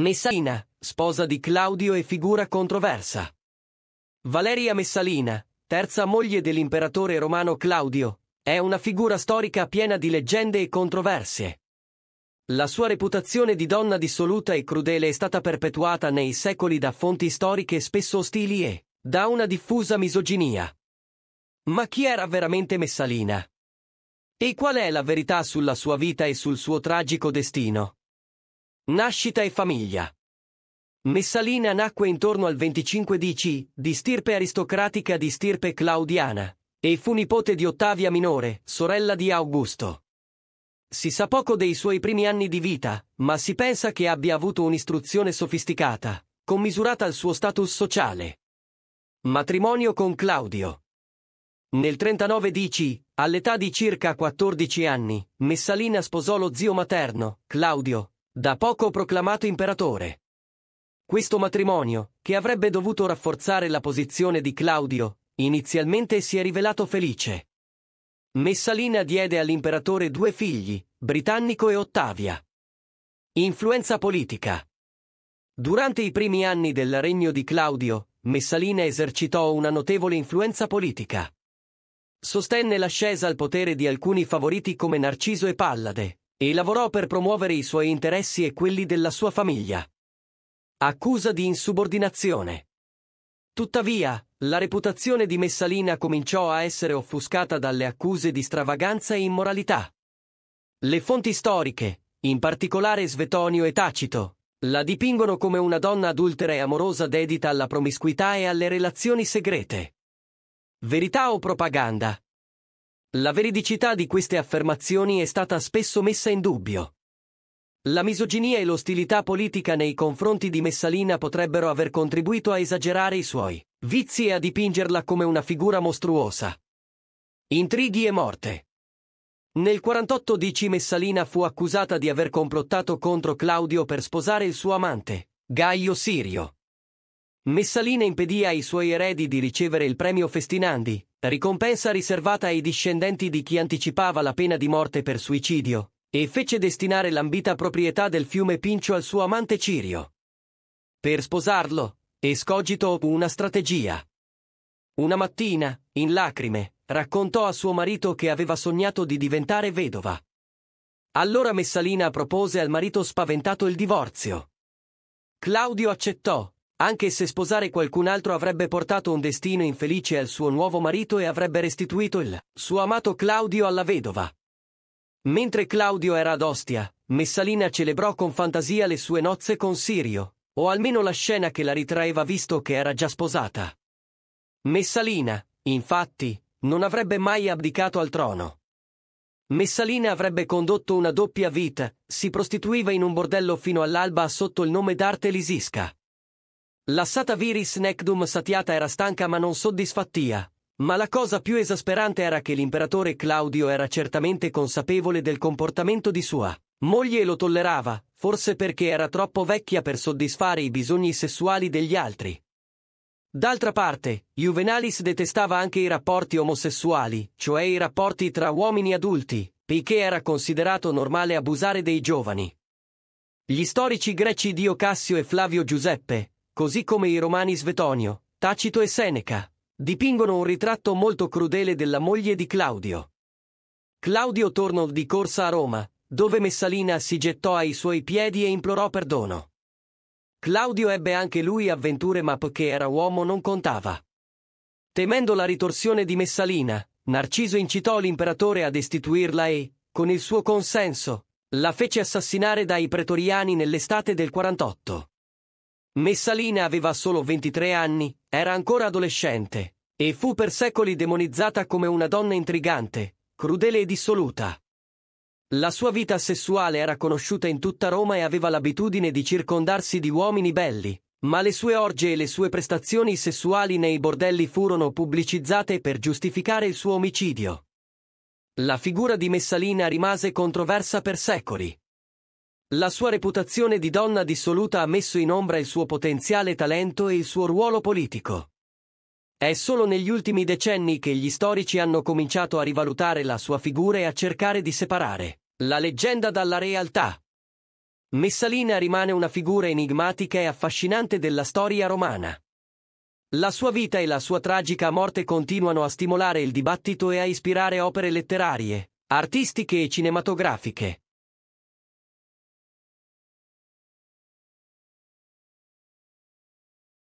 Messalina, sposa di Claudio e figura controversa. Valeria Messalina, terza moglie dell'imperatore romano Claudio, è una figura storica piena di leggende e controversie. La sua reputazione di donna dissoluta e crudele è stata perpetuata nei secoli da fonti storiche spesso ostili e da una diffusa misoginia. Ma chi era veramente Messalina? E qual è la verità sulla sua vita e sul suo tragico destino? Nascita e famiglia. Messalina nacque intorno al 25 DC, di stirpe aristocratica di stirpe claudiana, e fu nipote di Ottavia Minore, sorella di Augusto. Si sa poco dei suoi primi anni di vita, ma si pensa che abbia avuto un'istruzione sofisticata, commisurata al suo status sociale. Matrimonio con Claudio. Nel 39 DC, all'età di circa 14 anni, Messalina sposò lo zio materno, Claudio, da poco proclamato imperatore. Questo matrimonio, che avrebbe dovuto rafforzare la posizione di Claudio, inizialmente si è rivelato felice. Messalina diede all'imperatore due figli, Britannico e Ottavia. Influenza politica. Durante i primi anni del regno di Claudio, Messalina esercitò una notevole influenza politica. Sostenne l'ascesa al potere di alcuni favoriti come Narciso e Pallade, e lavorò per promuovere i suoi interessi e quelli della sua famiglia. Accusa di insubordinazione. Tuttavia, la reputazione di Messalina cominciò a essere offuscata dalle accuse di stravaganza e immoralità. Le fonti storiche, in particolare Svetonio e Tacito, la dipingono come una donna adultera e amorosa dedita alla promiscuità e alle relazioni segrete. Verità o propaganda, la veridicità di queste affermazioni è stata spesso messa in dubbio. La misoginia e l'ostilità politica nei confronti di Messalina potrebbero aver contribuito a esagerare i suoi vizi e a dipingerla come una figura mostruosa. Intrighi e morte. Nel 48 DC Messalina fu accusata di aver complottato contro Claudio per sposare il suo amante, Gaio Sirio, Messalina impedì ai suoi eredi di ricevere il premio Festinandi, ricompensa riservata ai discendenti di chi anticipava la pena di morte per suicidio, e fece destinare l'ambita proprietà del fiume Pincio al suo amante Cirio. Per sposarlo, escogitò una strategia. Una mattina, in lacrime, raccontò a suo marito che aveva sognato di diventare vedova. Allora Messalina propose al marito spaventato il divorzio. Claudio accettò, anche se sposare qualcun altro avrebbe portato un destino infelice al suo nuovo marito e avrebbe restituito il suo amato Claudio alla vedova. Mentre Claudio era ad Ostia, Messalina celebrò con fantasia le sue nozze con Sirio, o almeno la scena che la ritraeva visto che era già sposata. Messalina, infatti, non avrebbe mai abdicato al trono. Messalina avrebbe condotto una doppia vita, si prostituiva in un bordello fino all'alba sotto il nome d'arte Lisisca. La sata viris necdum satiata era stanca ma non soddisfattia. Ma la cosa più esasperante era che l'imperatore Claudio era certamente consapevole del comportamento di sua moglie e lo tollerava, forse perché era troppo vecchia per soddisfare i bisogni sessuali degli altri. D'altra parte, Juvenalis detestava anche i rapporti omosessuali, cioè i rapporti tra uomini adulti, poiché era considerato normale abusare dei giovani. Gli storici greci Dio Cassio e Flavio Giuseppe, così come i romani Svetonio, Tacito e Seneca, dipingono un ritratto molto crudele della moglie di Claudio. Claudio tornò di corsa a Roma, dove Messalina si gettò ai suoi piedi e implorò perdono. Claudio ebbe anche lui avventure ma poiché era uomo non contava. Temendo la ritorsione di Messalina, Narciso incitò l'imperatore a destituirla e, con il suo consenso, la fece assassinare dai pretoriani nell'estate del 48. Messalina aveva solo 23 anni, era ancora adolescente, e fu per secoli demonizzata come una donna intrigante, crudele e dissoluta. La sua vita sessuale era conosciuta in tutta Roma e aveva l'abitudine di circondarsi di uomini belli, ma le sue orge e le sue prestazioni sessuali nei bordelli furono pubblicizzate per giustificare il suo omicidio. La figura di Messalina rimase controversa per secoli. La sua reputazione di donna dissoluta ha messo in ombra il suo potenziale talento e il suo ruolo politico. È solo negli ultimi decenni che gli storici hanno cominciato a rivalutare la sua figura e a cercare di separare la leggenda dalla realtà. Messalina rimane una figura enigmatica e affascinante della storia romana. La sua vita e la sua tragica morte continuano a stimolare il dibattito e a ispirare opere letterarie, artistiche e cinematografiche.